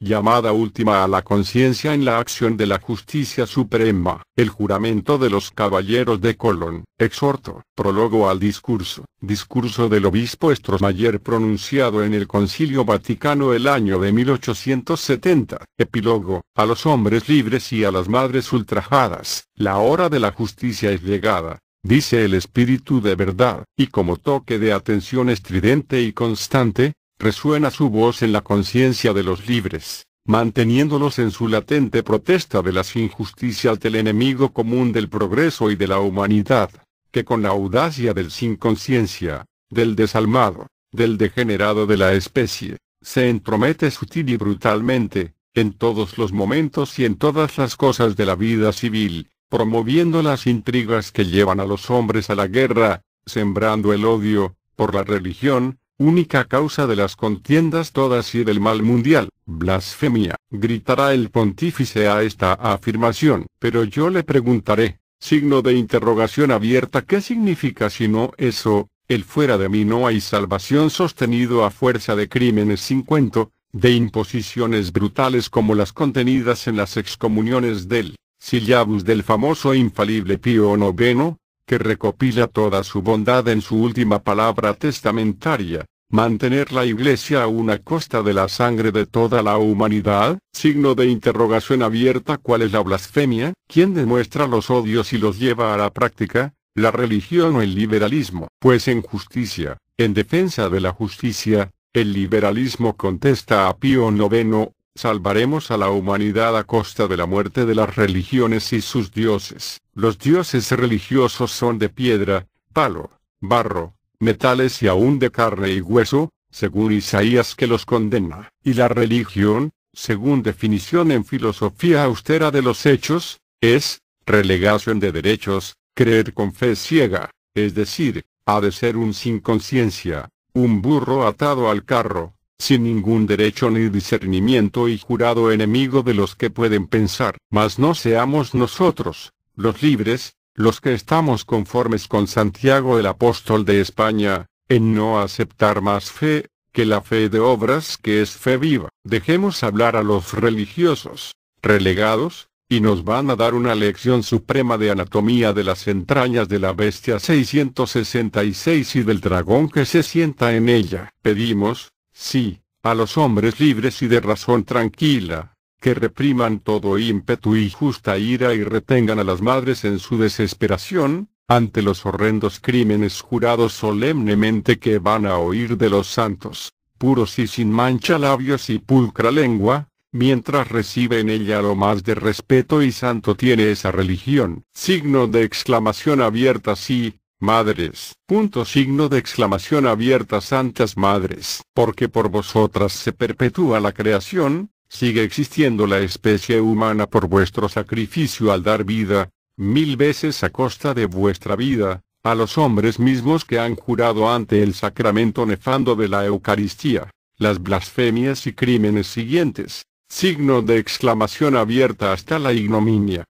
llamada última a la conciencia en la acción de la justicia suprema, el juramento de los caballeros de Colón, exhorto, prólogo al discurso, discurso del obispo Estrosmayer pronunciado en el Concilio Vaticano el año de 1870, epílogo, a los hombres libres y a las madres ultrajadas, la hora de la justicia es llegada, dice el Espíritu de verdad, y como toque de atención estridente y constante, resuena su voz en la conciencia de los libres, manteniéndolos en su latente protesta de las injusticias del enemigo común del progreso y de la humanidad, que con la audacia del sin conciencia, del desalmado, del degenerado de la especie, se entromete sutil y brutalmente, en todos los momentos y en todas las cosas de la vida civil, promoviendo las intrigas que llevan a los hombres a la guerra, sembrando el odio, por la religión, única causa de las contiendas todas y del mal mundial, blasfemia, gritará el pontífice a esta afirmación, pero yo le preguntaré, signo de interrogación abierta, ¿qué significa si no eso? El fuera de mí no hay salvación sostenido a fuerza de crímenes sin cuento, de imposiciones brutales como las contenidas en las excomuniones del Sillabus del famoso infalible Pío IX, que recopila toda su bondad en su última palabra testamentaria, mantener la Iglesia a una costa de la sangre de toda la humanidad, signo de interrogación abierta cuál es la blasfemia, quién demuestra los odios y los lleva a la práctica, la religión o el liberalismo, pues en justicia, en defensa de la justicia, el liberalismo contesta a Pío IX, salvaremos a la humanidad a costa de la muerte de las religiones y sus dioses. Los dioses religiosos son de piedra, palo, barro, metales y aún de carne y hueso, según Isaías que los condena. Y la religión, según definición en filosofía austera de los hechos, es, relegación de derechos, creer con fe ciega, es decir, ha de ser un sin conciencia, un burro atado al carro, sin ningún derecho ni discernimiento y jurado enemigo de los que pueden pensar, mas no seamos nosotros, los libres, los que estamos conformes con Santiago el apóstol de España, en no aceptar más fe, que la fe de obras que es fe viva. Dejemos hablar a los religiosos, relegados, y nos van a dar una lección suprema de anatomía de las entrañas de la bestia 666 y del dragón que se sienta en ella. Pedimos, Sí, a los hombres libres y de razón tranquila, que repriman todo ímpetu y justa ira y retengan a las madres en su desesperación, ante los horrendos crímenes jurados solemnemente que van a oír de los santos, puros y sin mancha labios y pulcra lengua, mientras recibe en ella lo más de respeto y santo tiene esa religión. Signo de exclamación abierta sí, Madres. Punto signo de exclamación abierta Santas Madres. Porque por vosotras se perpetúa la creación, sigue existiendo la especie humana por vuestro sacrificio al dar vida, mil veces a costa de vuestra vida, a los hombres mismos que han jurado ante el sacramento nefando de la Eucaristía, las blasfemias y crímenes siguientes, signo de exclamación abierta hasta la ignominia,